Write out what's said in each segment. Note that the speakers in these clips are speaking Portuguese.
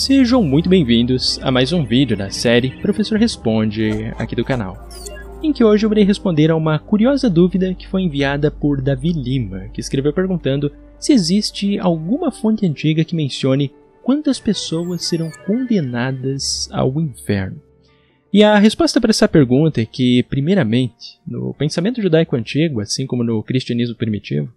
Sejam muito bem-vindos a mais um vídeo da série Professor Responde aqui do canal, em que hoje eu irei responder a uma curiosa dúvida que foi enviada por Davi Lima, que escreveu perguntando se existe alguma fonte antiga que mencione quantas pessoas serão condenadas ao inferno. E a resposta para essa pergunta é que, primeiramente, no pensamento judaico antigo, assim como no cristianismo primitivo,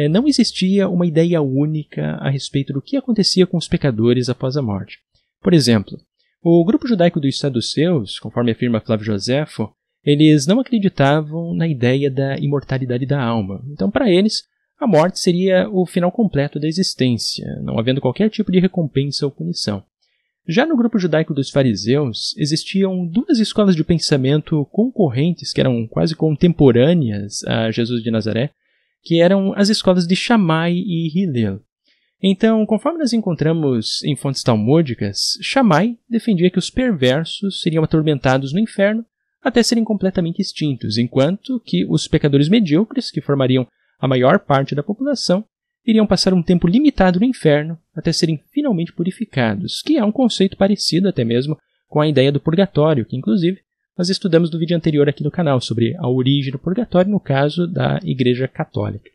é, não existia uma ideia única a respeito do que acontecia com os pecadores após a morte. Por exemplo, o grupo judaico dos saduceus, conforme afirma Flávio Josefo, eles não acreditavam na ideia da imortalidade da alma. Então, para eles, a morte seria o final completo da existência, não havendo qualquer tipo de recompensa ou punição. Já no grupo judaico dos fariseus, existiam duas escolas de pensamento concorrentes que eram quase contemporâneas a Jesus de Nazaré, que eram as escolas de Shammai e Hillel. Então, conforme nós encontramos em fontes talmúdicas, Shammai defendia que os perversos seriam atormentados no inferno até serem completamente extintos, enquanto que os pecadores medíocres, que formariam a maior parte da população, iriam passar um tempo limitado no inferno até serem finalmente purificados, que é um conceito parecido até mesmo com a ideia do purgatório, que inclusive nós estudamos no vídeo anterior aqui no canal sobre a origem do purgatório no caso da Igreja Católica.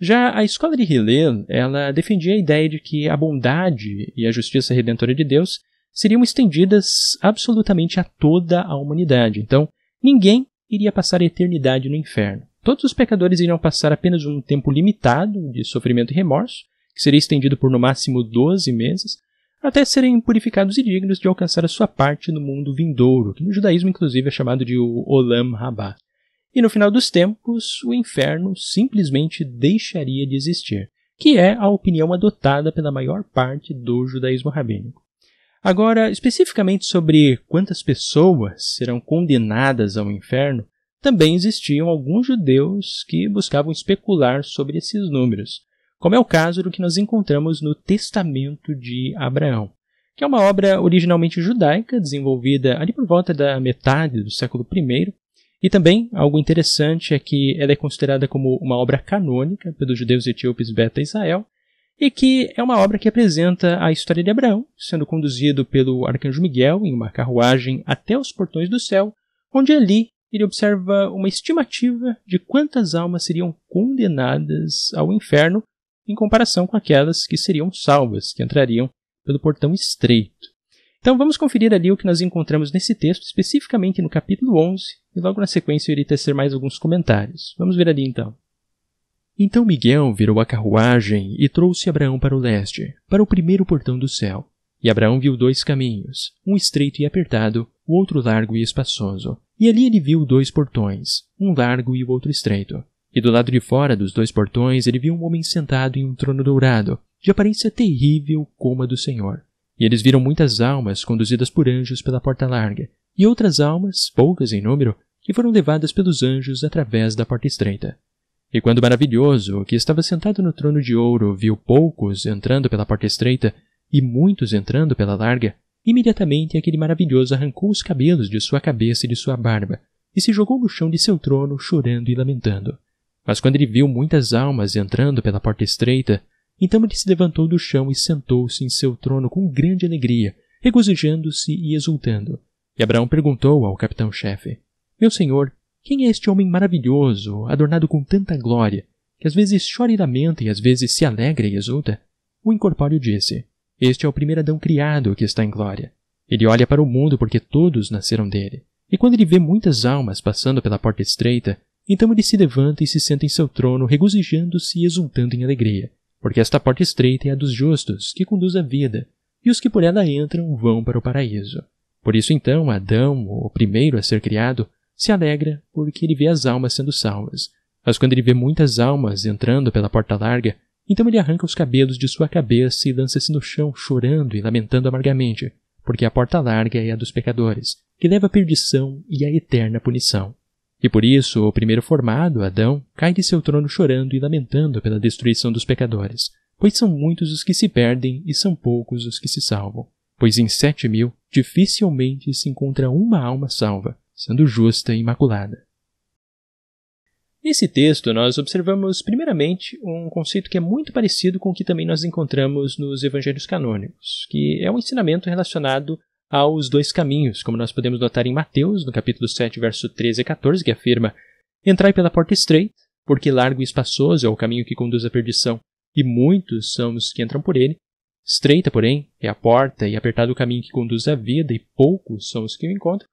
Já a escola de Hillel, ela defendia a ideia de que a bondade e a justiça redentora de Deus seriam estendidas absolutamente a toda a humanidade. Então, ninguém iria passar a eternidade no inferno. Todos os pecadores iriam passar apenas um tempo limitado de sofrimento e remorso, que seria estendido por no máximo 12 meses, até serem purificados e dignos de alcançar a sua parte no mundo vindouro, que no judaísmo inclusive é chamado de Olam Rabá. E no final dos tempos, o inferno simplesmente deixaria de existir, que é a opinião adotada pela maior parte do judaísmo rabínico. Agora, especificamente sobre quantas pessoas serão condenadas ao inferno, também existiam alguns judeus que buscavam especular sobre esses números, como é o caso do que nós encontramos no Testamento de Abraão, que é uma obra originalmente judaica, desenvolvida ali por volta da metade do século I. E também, algo interessante é que ela é considerada como uma obra canônica pelos judeus etíopes Beta Israel, e que é uma obra que apresenta a história de Abraão, sendo conduzido pelo arcanjo Miguel em uma carruagem até os portões do céu, onde ali ele observa uma estimativa de quantas almas seriam condenadas ao inferno em comparação com aquelas que seriam salvas, que entrariam pelo portão estreito. Então vamos conferir ali o que nós encontramos nesse texto, especificamente no capítulo 11, e logo na sequência eu irei tecer mais alguns comentários. Vamos ver ali então. Então Miguel virou a carruagem e trouxe Abraão para o leste, para o primeiro portão do céu. E Abraão viu dois caminhos, um estreito e apertado, o outro largo e espaçoso. E ali ele viu dois portões, um largo e o outro estreito. E do lado de fora dos dois portões ele viu um homem sentado em um trono dourado, de aparência terrível como a do Senhor. E eles viram muitas almas conduzidas por anjos pela porta larga, e outras almas, poucas em número, que foram levadas pelos anjos através da porta estreita. E quando o maravilhoso, que estava sentado no trono de ouro, viu poucos entrando pela porta estreita e muitos entrando pela larga, imediatamente aquele maravilhoso arrancou os cabelos de sua cabeça e de sua barba, e se jogou no chão de seu trono, chorando e lamentando. Mas quando ele viu muitas almas entrando pela porta estreita, então ele se levantou do chão e sentou-se em seu trono com grande alegria, regozijando-se e exultando. E Abraão perguntou ao capitão-chefe: Meu senhor, quem é este homem maravilhoso, adornado com tanta glória, que às vezes chora e lamenta e às vezes se alegra e exulta? O incorpóreo disse: Este é o primeiro Adão criado que está em glória. Ele olha para o mundo porque todos nasceram dele. E quando ele vê muitas almas passando pela porta estreita, então ele se levanta e se senta em seu trono, regozijando-se e exultando em alegria, porque esta porta estreita é a dos justos, que conduz à vida, e os que por ela entram vão para o paraíso. Por isso então Adão, o primeiro a ser criado, se alegra porque ele vê as almas sendo salvas. Mas quando ele vê muitas almas entrando pela porta larga, então ele arranca os cabelos de sua cabeça e lança-se no chão, chorando e lamentando amargamente, porque a porta larga é a dos pecadores, que leva à perdição e à eterna punição. E por isso, o primeiro formado, Adão, cai de seu trono chorando e lamentando pela destruição dos pecadores, pois são muitos os que se perdem e são poucos os que se salvam. Pois em sete mil dificilmente se encontra uma alma salva, sendo justa e imaculada. Nesse texto, nós observamos, primeiramente, um conceito que é muito parecido com o que também nós encontramos nos evangelhos canônicos, que é um ensinamento relacionado aos dois caminhos, como nós podemos notar em Mateus, no capítulo 7, verso 13 e 14, que afirma: Entrai pela porta estreita, porque largo e espaçoso é o caminho que conduz à perdição, e muitos são os que entram por ele. Estreita, porém, é a porta e apertado o caminho que conduz à vida, e poucos são os que o encontram.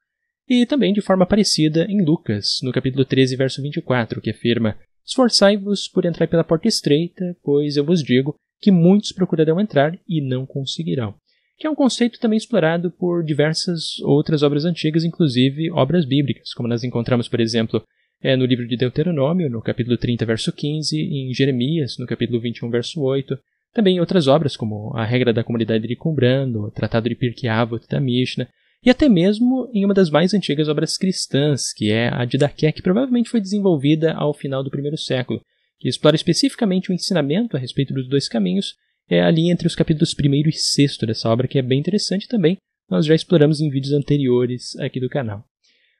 E também de forma parecida em Lucas, no capítulo 13, verso 24, que afirma: Esforçai-vos por entrar pela porta estreita, pois eu vos digo que muitos procurarão entrar e não conseguirão que é um conceito também explorado por diversas outras obras antigas, inclusive obras bíblicas, como nós encontramos, por exemplo, eh, no livro de Deuteronômio, no capítulo 30, verso 15, em Jeremias, no capítulo 21, verso 8, também em outras obras, como a regra da comunidade de Cumbrando, o Tratado de Pirkeavot da Mishnah, e até mesmo em uma das mais antigas obras cristãs, que é a Didaqué, que provavelmente foi desenvolvida ao final do primeiro século, que explora especificamente o ensinamento a respeito dos dois caminhos, é ali entre os capítulos 1 e 6 dessa obra, que é bem interessante também. Nós já exploramos em vídeos anteriores aqui do canal.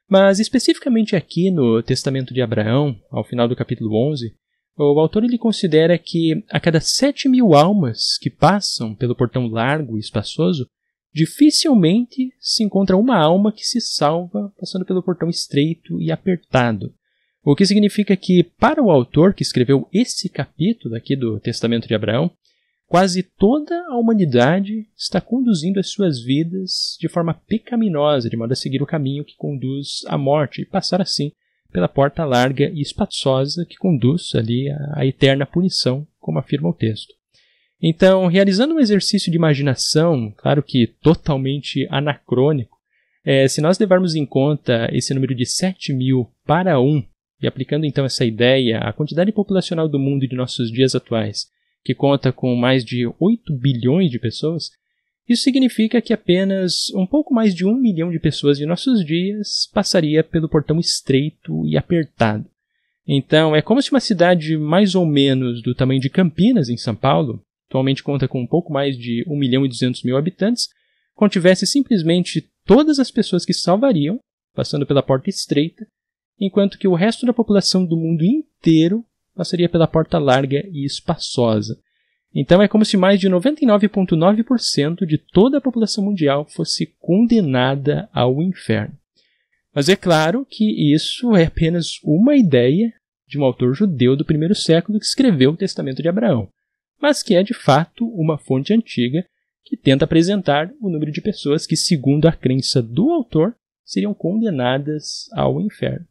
Mas especificamente aqui no Testamento de Abraão, ao final do capítulo 11, o autor ele considera que a cada sete mil almas que passam pelo portão largo e espaçoso, dificilmente se encontra uma alma que se salva passando pelo portão estreito e apertado. O que significa que, para o autor que escreveu esse capítulo aqui do Testamento de Abraão, Quase toda a humanidade está conduzindo as suas vidas de forma pecaminosa, de modo a seguir o caminho que conduz à morte e passar assim pela porta larga e espaçosa que conduz ali à eterna punição, como afirma o texto. Então, realizando um exercício de imaginação, claro que totalmente anacrônico, é, se nós levarmos em conta esse número de 7 mil para 1, e aplicando então essa ideia à quantidade populacional do mundo e de nossos dias atuais, que conta com mais de 8 bilhões de pessoas, isso significa que apenas um pouco mais de um milhão de pessoas de nossos dias passaria pelo portão estreito e apertado. Então, é como se uma cidade mais ou menos do tamanho de Campinas, em São Paulo, atualmente conta com um pouco mais de 1 milhão e 200 mil habitantes, contivesse simplesmente todas as pessoas que salvariam, passando pela porta estreita, enquanto que o resto da população do mundo inteiro passaria pela porta larga e espaçosa. Então é como se mais de 99,9% de toda a população mundial fosse condenada ao inferno. Mas é claro que isso é apenas uma ideia de um autor judeu do primeiro século que escreveu o Testamento de Abraão, mas que é de fato uma fonte antiga que tenta apresentar o número de pessoas que, segundo a crença do autor, seriam condenadas ao inferno.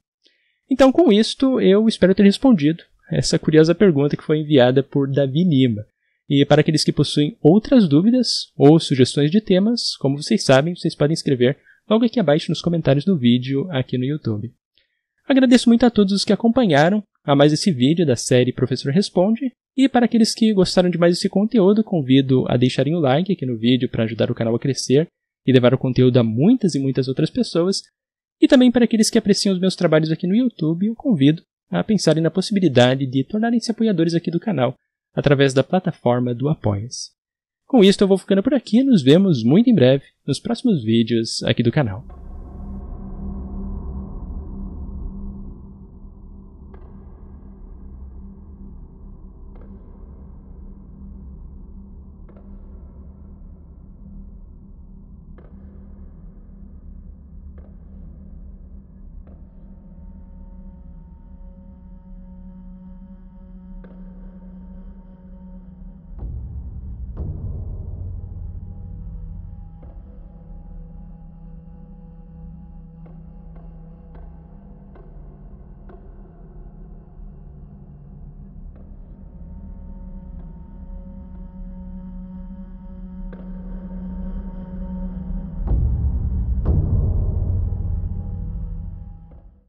Então, com isto, eu espero ter respondido essa é curiosa pergunta que foi enviada por Davi Lima. E para aqueles que possuem outras dúvidas ou sugestões de temas, como vocês sabem, vocês podem escrever logo aqui abaixo nos comentários do vídeo aqui no YouTube. Agradeço muito a todos os que acompanharam a mais esse vídeo da série Professor Responde. E para aqueles que gostaram de mais esse conteúdo, convido a deixarem o like aqui no vídeo para ajudar o canal a crescer e levar o conteúdo a muitas e muitas outras pessoas. E também para aqueles que apreciam os meus trabalhos aqui no YouTube, eu convido a pensarem na possibilidade de tornarem-se apoiadores aqui do canal através da plataforma do Apoia-se. Com isso, eu vou ficando por aqui e nos vemos muito em breve nos próximos vídeos aqui do canal.